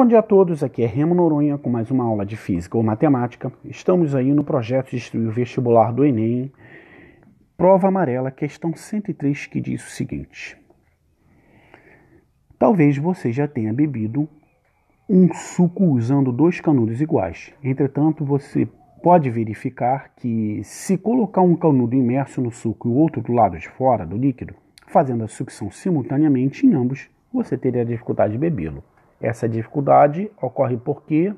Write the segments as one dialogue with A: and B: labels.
A: Bom dia a todos, aqui é Remo Noronha com mais uma aula de Física ou Matemática. Estamos aí no projeto de Destruir o Vestibular do Enem, prova amarela, questão 103, que diz o seguinte. Talvez você já tenha bebido um suco usando dois canudos iguais. Entretanto, você pode verificar que se colocar um canudo imerso no suco e o outro do lado de fora do líquido, fazendo a sucção simultaneamente em ambos, você teria dificuldade de bebê-lo. Essa dificuldade ocorre porque,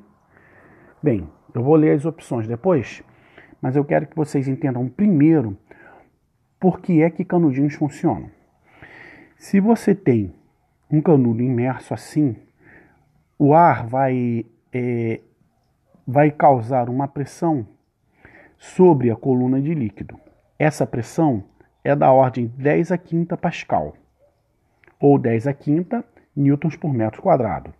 A: bem, eu vou ler as opções depois, mas eu quero que vocês entendam primeiro por que é que canudinhos funcionam. Se você tem um canudo imerso assim, o ar vai, é, vai causar uma pressão sobre a coluna de líquido. Essa pressão é da ordem 10 a quinta Pascal, ou 10 a quinta newtons por metro quadrado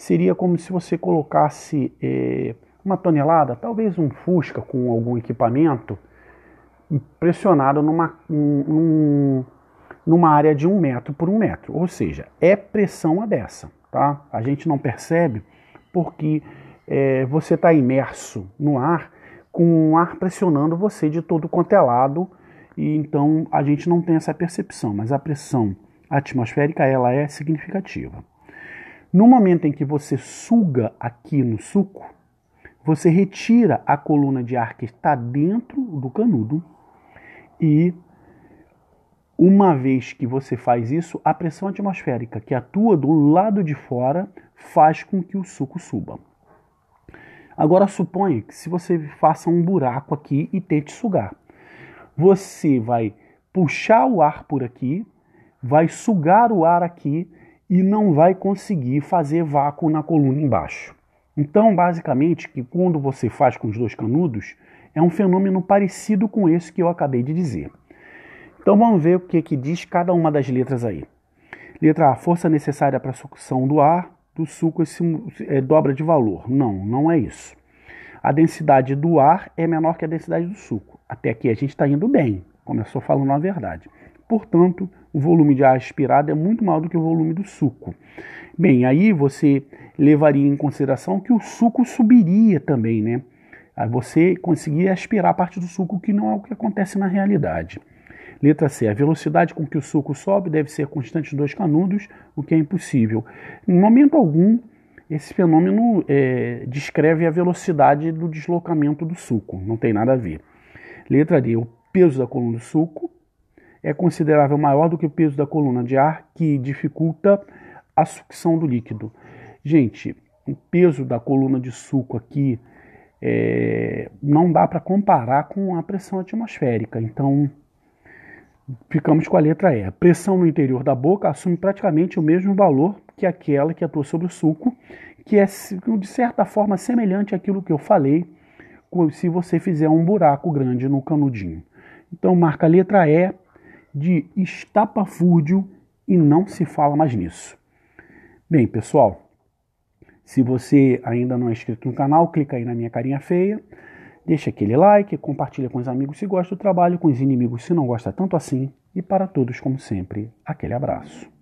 A: seria como se você colocasse é, uma tonelada, talvez um Fusca com algum equipamento, pressionado numa, numa área de um metro por um metro. Ou seja, é pressão a dessa, Tá? A gente não percebe porque é, você está imerso no ar, com o ar pressionando você de todo quanto é lado, e então a gente não tem essa percepção, mas a pressão atmosférica ela é significativa. No momento em que você suga aqui no suco, você retira a coluna de ar que está dentro do canudo e uma vez que você faz isso, a pressão atmosférica que atua do lado de fora faz com que o suco suba. Agora suponha que se você faça um buraco aqui e tente sugar. Você vai puxar o ar por aqui, vai sugar o ar aqui e não vai conseguir fazer vácuo na coluna embaixo. Então, basicamente, que quando você faz com os dois canudos, é um fenômeno parecido com esse que eu acabei de dizer. Então vamos ver o que, que diz cada uma das letras aí. Letra A, força necessária para a sucção do ar, do suco esse, é, dobra de valor. Não, não é isso. A densidade do ar é menor que a densidade do suco. Até aqui a gente está indo bem, começou falando a verdade. Portanto, o volume de ar aspirado é muito maior do que o volume do suco. Bem, aí você levaria em consideração que o suco subiria também, né? Aí você conseguiria aspirar parte do suco, que não é o que acontece na realidade. Letra C. A velocidade com que o suco sobe deve ser constante dois canudos, o que é impossível. Em momento algum, esse fenômeno é, descreve a velocidade do deslocamento do suco, não tem nada a ver. Letra D. O peso da coluna do suco é considerável maior do que o peso da coluna de ar, que dificulta a sucção do líquido. Gente, o peso da coluna de suco aqui é, não dá para comparar com a pressão atmosférica. Então, ficamos com a letra E. A pressão no interior da boca assume praticamente o mesmo valor que aquela que atua sobre o suco, que é de certa forma semelhante àquilo que eu falei se você fizer um buraco grande no canudinho. Então, marca a letra E de estapafúrdio e não se fala mais nisso. Bem, pessoal, se você ainda não é inscrito no canal, clica aí na minha carinha feia, deixa aquele like, compartilha com os amigos se gosta do trabalho, com os inimigos se não gosta tanto assim, e para todos, como sempre, aquele abraço.